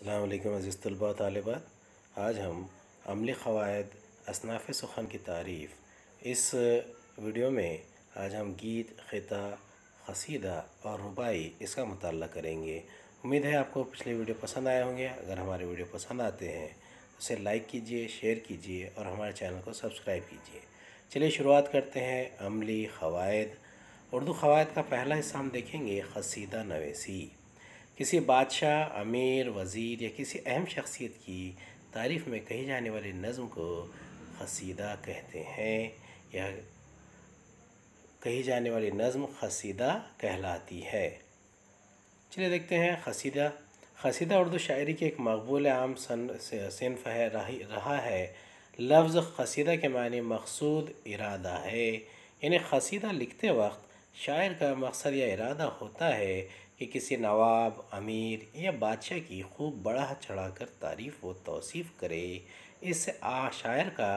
السلام علیکم عزیز طلباء طالبات آج ہم عملی قواعد اصناف سخن کی تعریف اس ویڈیو میں آج ہم گیت خطہ خصیدہ اور ربائی اس کا مطالعہ کریں گے امید ہے آپ کو پچھلے ویڈیو پسند آئے ہوں گے اگر ہمارے ویڈیو پسند آتے ہیں اسے لائک کیجئے شیئر کیجئے اور ہمارے چینل کو سبسکرائب کیجئے چلیے شروعات کرتے ہیں عملی قواعد اردو قواعد کا پہلا حصہ ہم دیکھیں گے خصیدہ نویسی کسی بادشاہ امیر وزیر یا کسی اہم شخصیت کی تعریف میں کہی جانے والے نظم کو خصیدہ کہتے ہیں یا کہی جانے والی نظم خصیدہ کہلاتی ہے چلے دیکھتے ہیں خصیدہ خصیدہ اردو شاعری کی ایک مقبول عام صنف ہے رہا ہے لفظ قصیدہ کے معنی مقصود ارادہ ہے یعنی خصیدہ لکھتے وقت شاعر کا مقصد یا ارادہ ہوتا ہے کہ کسی نواب امیر یا بادشاہ کی خوب بڑا چڑھا کر تعریف و توصیف کرے اس شاعر کا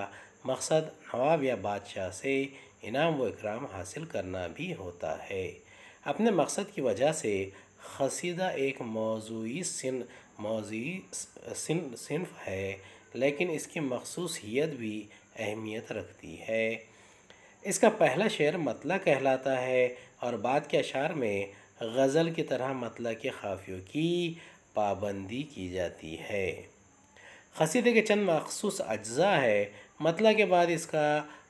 مقصد نواب یا بادشاہ سے انعام و اکرام حاصل کرنا بھی ہوتا ہے اپنے مقصد کی وجہ سے خصیدہ ایک موضوعی سن موضوعی سن صنف ہے لیکن اس کی مخصوصیت بھی اہمیت رکھتی ہے اس کا پہلا شعر مطلع کہلاتا ہے اور بعد کے اشعار میں غزل کی طرح مطلع کے خافیوں کی پابندی کی جاتی ہے خصیدے کے چند مخصوص اجزاء ہے مطلع کے بعد اس کا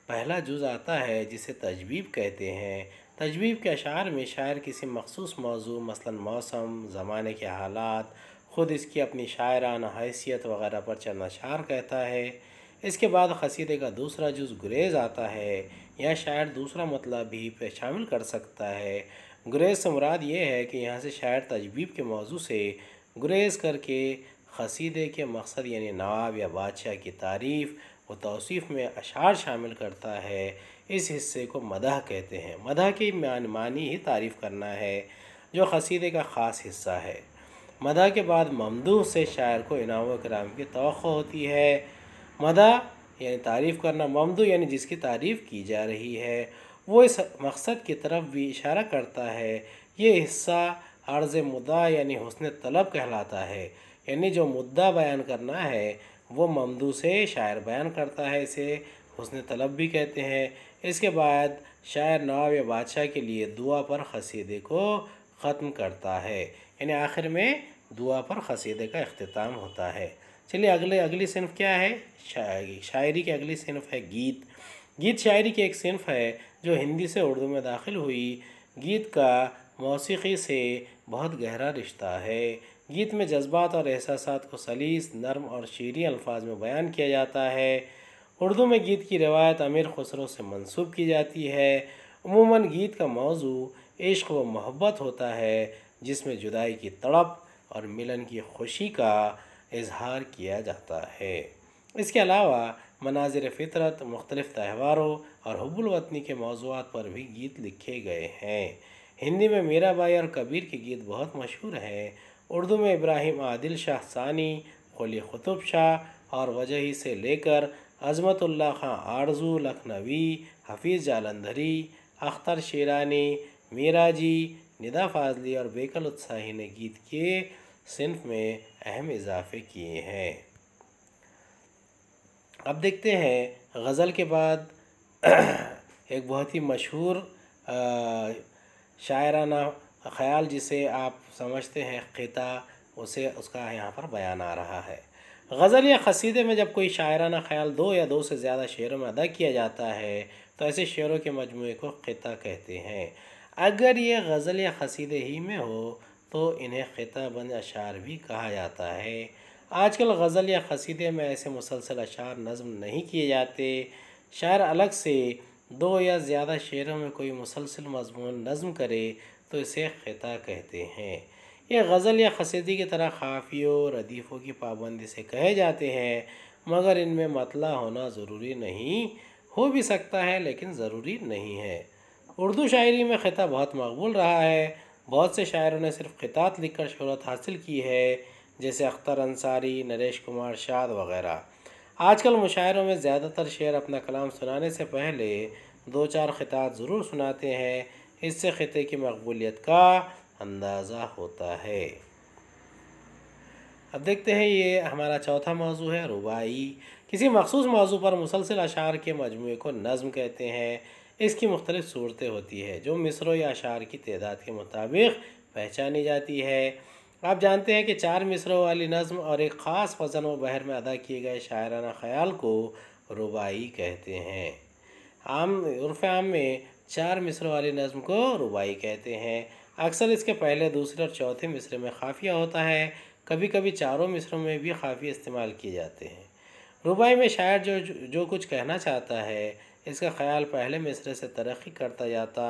پہلا جز آتا ہے جسے تجویب کہتے ہیں تجویب کے اشعار میں شاعر کسی مخصوص موضوع مثلا موسم زمانے کے حالات خود اس کی اپنی شاعرانہ حیثیت وغیرہ پر چند اشعار کہتا ہے اس کے بعد خصیدے کا دوسرا جز گریز آتا ہے یا شاید دوسرا مطلب بھی شامل کر سکتا ہے گریز سے مراد یہ ہے کہ یہاں سے شاید تجبیب کے موضوع سے گریز کر کے خصیدے کے مقصد یعنی نواب یا بادشاہ کی تعریف و توصیف میں اشعار شامل کرتا ہے اس حصے کو مدح کہتے ہیں مدح کی معنی ہی تعریف کرنا ہے جو خصیدے کا خاص حصہ ہے مدہ کے بعد ممدوح سے شاعر کو انعام و کرام کی توقع ہوتی ہے مدح یعنی تعریف کرنا ممدو یعنی جس کی تعریف کی جا رہی ہے وہ اس مقصد کی طرف بھی اشارہ کرتا ہے یہ حصہ عرض مدعا یعنی حسن طلب کہلاتا ہے یعنی جو مدعا بیان کرنا ہے وہ ممدو سے شاعر بیان کرتا ہے اسے حسن طلب بھی کہتے ہیں اس کے بعد شاعر نواب یا بادشاہ کے لیے دعا پر خصیدے کو ختم کرتا ہے یعنی آخر میں دعا پر خصیدے کا اختتام ہوتا ہے چلیے اگلے اگلی صنف کیا ہے شاعری شاعری کے اگلی صنف ہے گیت گیت شاعری کی ایک صنف ہے جو ہندی سے اردو میں داخل ہوئی گیت کا موسیقی سے بہت گہرا رشتہ ہے گیت میں جذبات اور احساسات کو سلیس نرم اور شیریں الفاظ میں بیان کیا جاتا ہے اردو میں گیت کی روایت امیر خسرو سے منسوب کی جاتی ہے عموماً گیت کا موضوع عشق و محبت ہوتا ہے جس میں جدائی کی تڑپ اور ملن کی خوشی کا اظہار کیا جاتا ہے اس کے علاوہ مناظر فطرت مختلف تہواروں اور حب الوطنی کے موضوعات پر بھی گیت لکھے گئے ہیں ہندی میں میرا بائی اور کبیر کے گیت بہت مشہور ہیں اردو میں ابراہیم عادل شاہ ثانی قلی قطب شاہ اور وجہی سے لے کر عظمت اللہ خان آرزو لکھنوی حفیظ جالندھری اختر شیرانی میرا جی ندا فاضلی اور بیکل اتساہی نے گیت کیے صنف میں اہم اضافے کیے ہیں اب دیکھتے ہیں غزل کے بعد ایک بہت ہی مشہور شاعرانہ خیال جسے آپ سمجھتے ہیں خطہ اسے اس کا یہاں پر بیان آ رہا ہے غزل یا خصیدے میں جب کوئی شاعرانہ خیال دو یا دو سے زیادہ شعروں میں ادا کیا جاتا ہے تو ایسے شعروں کے مجموعے کو خطہ کہتے ہیں اگر یہ غزل یا قصیدے ہی میں ہو تو انہیں خطہ بند اشعار بھی کہا جاتا ہے آج کل غزل یا خصیدے میں ایسے مسلسل اشعار نظم نہیں کیے جاتے شاعر الگ سے دو یا زیادہ شعروں میں کوئی مسلسل مضمون نظم کرے تو اسے خطہ کہتے ہیں یہ غزل یا خصیدی کی طرح خافیوں اور کی پابندی سے کہے جاتے ہیں مگر ان میں مطلع ہونا ضروری نہیں ہو بھی سکتا ہے لیکن ضروری نہیں ہے اردو شاعری میں خطہ بہت مقبول رہا ہے بہت سے شاعروں نے صرف خطات لکھ کر شہرت حاصل کی ہے جیسے اختر انصاری نریش کمار شاد وغیرہ آج کل مشاعروں میں زیادہ تر شعر اپنا کلام سنانے سے پہلے دو چار خطات ضرور سناتے ہیں اس سے خطے کی مقبولیت کا اندازہ ہوتا ہے اب دیکھتے ہیں یہ ہمارا چوتھا موضوع ہے ربائی کسی مخصوص موضوع پر مسلسل اشعار کے مجموعے کو نظم کہتے ہیں اس کی مختلف صورتیں ہوتی ہے جو مصر و یا اشعار کی تعداد کے مطابق پہچانی جاتی ہے آپ جانتے ہیں کہ چار مصروں والی نظم اور ایک خاص وزن و بہر میں ادا کیے گئے شاعرانہ خیال کو ربائی کہتے ہیں عام عرف عام میں چار مصروں والی نظم کو ربائی کہتے ہیں اکثر اس کے پہلے دوسرے اور چوتھے مصرے میں خافیہ ہوتا ہے کبھی کبھی چاروں مصروں میں بھی خافیہ استعمال کیے جاتے ہیں ربائی میں شاعر جو جو کچھ کہنا چاہتا ہے اس کا خیال پہلے مصرے سے ترقی کرتا جاتا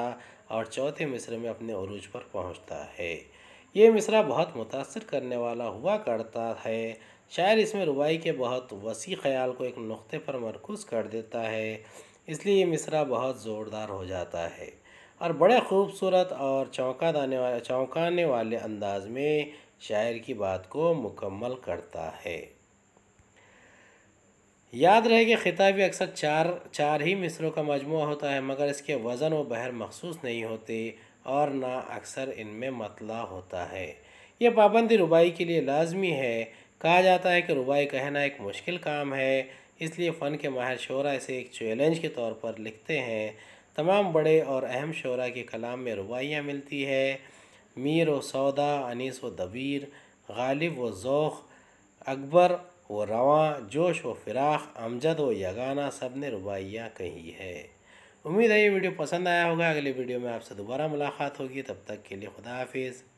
اور چوتھے مصرے میں اپنے عروج پر پہنچتا ہے یہ مصرعہ بہت متاثر کرنے والا ہوا کرتا ہے شاعر اس میں ربائی کے بہت وسیع خیال کو ایک نقطے پر مرکوز کر دیتا ہے اس لیے یہ مصرعہ بہت زوردار ہو جاتا ہے اور بڑے خوبصورت اور چونکا دانے چونکانے والے انداز میں شاعر کی بات کو مکمل کرتا ہے یاد رہے کہ خطاب اکثر چار چار ہی مصروں کا مجموعہ ہوتا ہے مگر اس کے وزن و بہر مخصوص نہیں ہوتے اور نہ اکثر ان میں مطلع ہوتا ہے یہ پابندی ربائی کے لیے لازمی ہے کہا جاتا ہے کہ ربائی کہنا ایک مشکل کام ہے اس لیے فن کے ماہر شعرا اسے ایک چیلنج کے طور پر لکھتے ہیں تمام بڑے اور اہم شعرا کے کلام میں ربائیاں ملتی ہے میر و سودا انیس و دبیر غالب و ذوق اکبر وہ رواں جوش و فراخ امجد و یگانہ سب نے ربائیاں کہی ہے امید ہے یہ ویڈیو پسند آیا ہوگا اگلی ویڈیو میں آپ سے دوبارہ ملاقات ہوگی تب تک کے لیے خدا حافظ